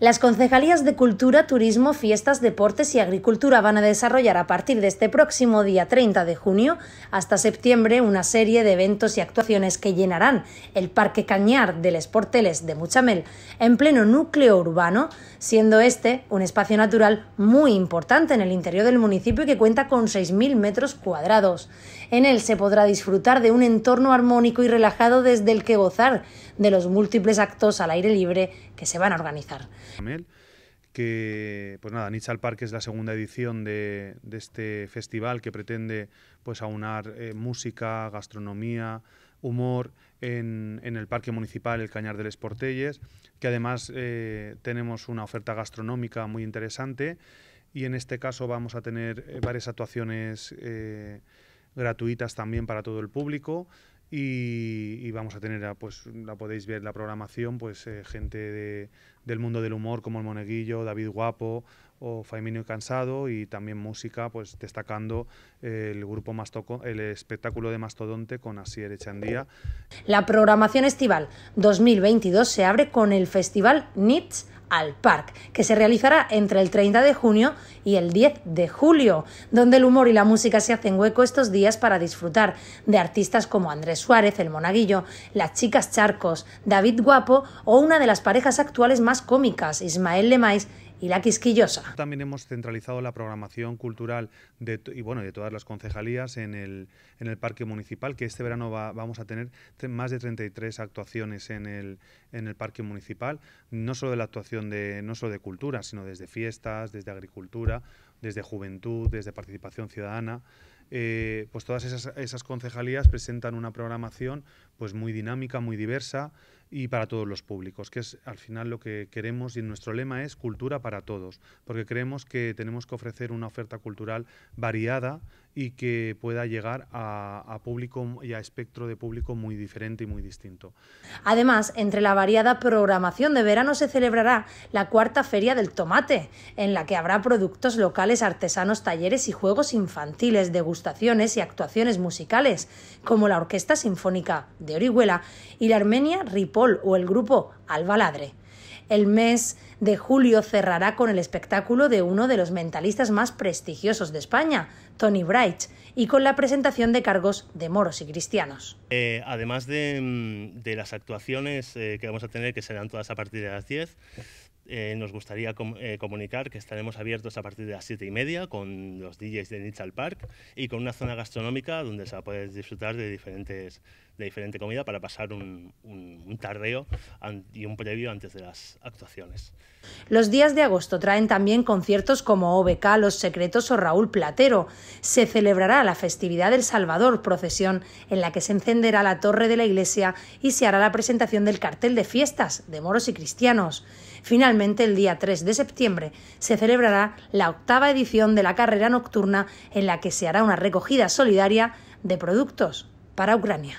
Las concejalías de Cultura, Turismo, Fiestas, Deportes y Agricultura van a desarrollar a partir de este próximo día 30 de junio hasta septiembre una serie de eventos y actuaciones que llenarán el Parque Cañar del Esporteles de Muchamel en pleno núcleo urbano, siendo este un espacio natural muy importante en el interior del municipio que cuenta con 6.000 metros cuadrados. En él se podrá disfrutar de un entorno armónico y relajado desde el que gozar de los múltiples actos al aire libre que se van a organizar que pues nada, Nichal al es la segunda edición de, este festival que pretende pues aunar eh, música, gastronomía, humor en, el Parque Municipal El Cañar de del Portelles, que además eh, tenemos una oferta gastronómica muy interesante y en este caso vamos a tener eh, varias actuaciones gratuitas también para todo el público y, vamos a tener, ah, pues la podéis ver la programación, pues eh, gente del mundo del humor como El Moneguillo, David Guapo o y Cansado y también música, pues destacando eh, el grupo Mastoco, el espectáculo de Mastodonte con Asier Echandía. La programación estival 2022 se abre con el festival NITS al Parc, que se realizará entre el 30 de junio y el 10 de julio, donde el humor y la música se hacen hueco estos días para disfrutar de artistas como Andrés Suárez, El Monaguillo, Las Chicas Charcos, David Guapo o una de las parejas actuales más cómicas, Ismael Lemais y la quisquillosa. También hemos centralizado la programación cultural de, y bueno, de todas las concejalías en el, en el Parque Municipal, que este verano vamos a tener más de 33 actuaciones en el, en el Parque Municipal, no solo de la actuación de, no solo de cultura, sino desde fiestas, desde agricultura, desde juventud, desde participación ciudadana. Eh, pues todas esas, esas concejalías presentan una programación pues muy dinámica, muy diversa, y para todos los públicos, que es al final lo que queremos y nuestro lema es cultura para todos, porque creemos que tenemos que ofrecer una oferta cultural variada y que pueda llegar a, público y a espectro de público muy diferente y muy distinto. Además, entre la variada programación de verano se celebrará la cuarta feria del tomate, en la que habrá productos locales, artesanos, talleres y juegos infantiles, degustaciones y actuaciones musicales, como la Orquesta Sinfónica de Orihuela y la Armenia Ripoll o el grupo Alba El mes de julio cerrará con el espectáculo de uno de los mentalistas más prestigiosos de España, Tony Bright, y con la presentación de cargos de moros y cristianos. Eh, además mm, de, las actuaciones eh, que vamos a tener, que serán todas a partir de las 10, eh, nos gustaría eh, comunicar que estaremos abiertos a partir de las siete y media con los DJs de Nitzal Park y con una zona gastronómica donde se va a poder disfrutar de, diferentes, de diferente comida para pasar un, un, un tardeo y un previo antes de las actuaciones. Los días de agosto traen también conciertos como OBK, Los Secretos o Raúl Platero. Se celebrará la festividad del Salvador, procesión en la que se encenderá la torre de la iglesia y se hará la presentación del cartel de fiestas de moros y cristianos. Finalmente, el día 3 de septiembre se celebrará la octava edición de la carrera nocturna en la que se hará una recogida solidaria de productos para Ucrania.